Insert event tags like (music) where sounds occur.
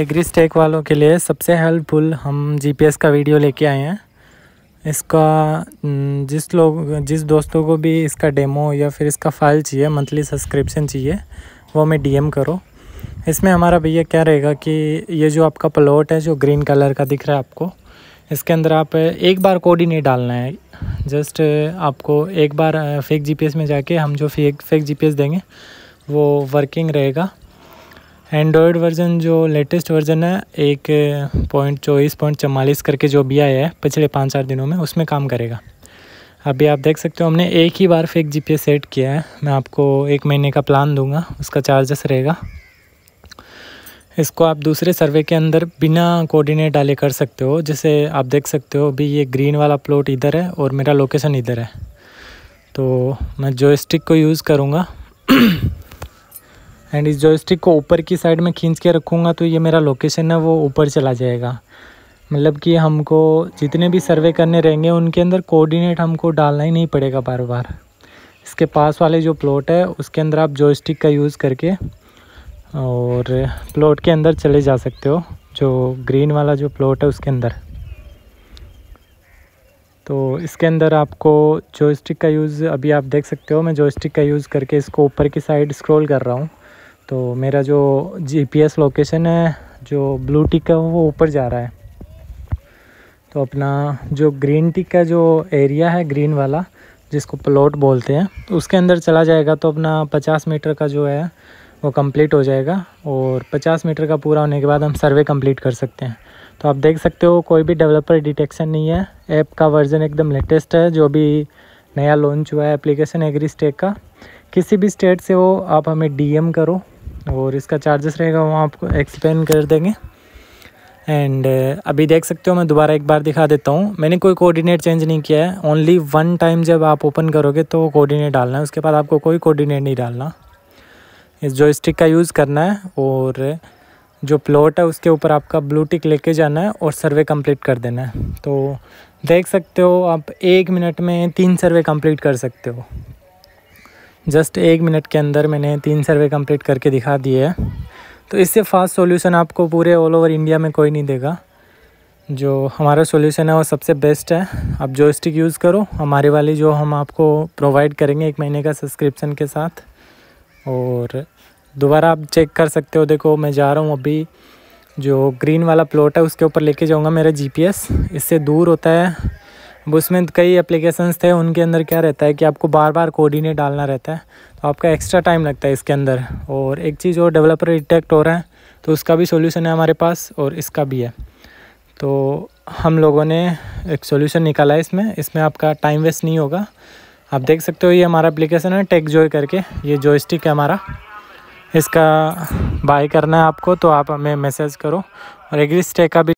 agree stake वालों के लिए सबसे हेल्पफुल हम जीपीएस का वीडियो लेके आए हैं इसका जिस लोग जिस दोस्तों को भी इसका डेमो या फिर इसका फाइल चाहिए मंथली सब्सक्रिप्शन चाहिए वो हमें डीएम करो इसमें हमारा भैया क्या रहेगा कि ये जो आपका प्लॉट है जो ग्रीन कलर का दिख रहा है आपको इसके अंदर आप एक बार कोड ही नहीं डालना है जस्ट आपको एक बार फेक जीपीएस में जाके हम जो फेक फेक जीपीएस देंगे वो वर्किंग रहेगा एंड्रॉयड वर्ज़न जो लेटेस्ट वर्ज़न है एक पॉइंट चौबीस पॉइंट चवालीस करके जो भी आया है पिछले पाँच चार दिनों में उसमें काम करेगा अभी आप देख सकते हो हमने एक ही बार फेक जी सेट किया है मैं आपको एक महीने का प्लान दूंगा उसका चार्जेस रहेगा इसको आप दूसरे सर्वे के अंदर बिना कोऑर्डिनेट डाले कर सकते हो जैसे आप देख सकते हो अभी ये ग्रीन वाला प्लॉट इधर है और मेरा लोकेशन इधर है तो मैं जो को यूज़ करूँगा (clears throat) एंड इस जॉयस्टिक को ऊपर की साइड में खींच के रखूँगा तो ये मेरा लोकेशन है वो ऊपर चला जाएगा मतलब कि हमको जितने भी सर्वे करने रहेंगे उनके अंदर कोऑर्डिनेट हमको डालना ही नहीं पड़ेगा बार बार इसके पास वाले जो प्लॉट है उसके अंदर आप जॉयस्टिक का यूज़ करके और प्लॉट के अंदर चले जा सकते हो जो ग्रीन वाला जो प्लॉट है उसके अंदर तो इसके अंदर आपको जॉयस्टिक का यूज़ अभी आप देख सकते हो मैं जॉयस्टिक का यूज़ करके इसको ऊपर की साइड स्क्रॉल कर रहा हूँ तो मेरा जो जीपीएस लोकेशन है जो ब्लू टिक है वो ऊपर जा रहा है तो अपना जो ग्रीन टिक का जो एरिया है ग्रीन वाला जिसको प्लॉट बोलते हैं तो उसके अंदर चला जाएगा तो अपना पचास मीटर का जो है वो कंप्लीट हो जाएगा और 50 मीटर का पूरा होने के बाद हम सर्वे कंप्लीट कर सकते हैं तो आप देख सकते हो कोई भी डेवलपर डिटेक्शन नहीं है ऐप का वर्जन एकदम लेटेस्ट है जो भी नया लॉन्च हुआ है एप्लीकेशन एग्री स्टेक का किसी भी स्टेट से हो आप हमें डी करो और इसका चार्जेस रहेगा वो आपको एक्सप्लेन कर देंगे एंड uh, अभी देख सकते हो मैं दोबारा एक बार दिखा देता हूँ मैंने कोई कोऑर्डिनेट चेंज नहीं किया है ओनली वन टाइम जब आप ओपन करोगे तो कोऑर्डिनेट डालना है उसके बाद आपको कोई कोऑर्डिनेट नहीं डालना इस जो स्टिक का यूज़ करना है और जो प्लॉट है उसके ऊपर आपका ब्लू टिक लेके जाना है और सर्वे कम्प्लीट कर देना है तो देख सकते हो आप एक मिनट में तीन सर्वे कम्प्लीट कर सकते हो जस्ट एक मिनट के अंदर मैंने तीन सर्वे कंप्लीट करके दिखा दिए है तो इससे फास्ट सॉल्यूशन आपको पूरे ऑल ओवर इंडिया में कोई नहीं देगा जो हमारा सॉल्यूशन है वो सबसे बेस्ट है आप जो स्टिक यूज़ करो हमारे वाली जो हम आपको प्रोवाइड करेंगे एक महीने का सब्सक्रिप्शन के साथ और दोबारा आप चेक कर सकते हो देखो मैं जा रहा हूँ अभी जो ग्रीन वाला प्लॉट है उसके ऊपर लेके जाऊँगा मेरा जीपीएस इससे दूर होता है उसमें कई एप्लीकेशंस थे उनके अंदर क्या रहता है कि आपको बार बार कोऑर्डिनेट डालना रहता है तो आपका एक्स्ट्रा टाइम लगता है इसके अंदर और एक चीज़ और डेवलपर डिटेक्ट हो रहा है तो उसका भी सोल्यूशन है हमारे पास और इसका भी है तो हम लोगों ने एक सोल्यूशन निकाला है इसमें इसमें आपका टाइम वेस्ट नहीं होगा आप देख सकते हो ये हमारा एप्लीकेशन है टेक जॉय करके ये जो स्टिक है हमारा इसका बाय करना है आपको तो आप हमें मैसेज करो और एग्री स्टे का भी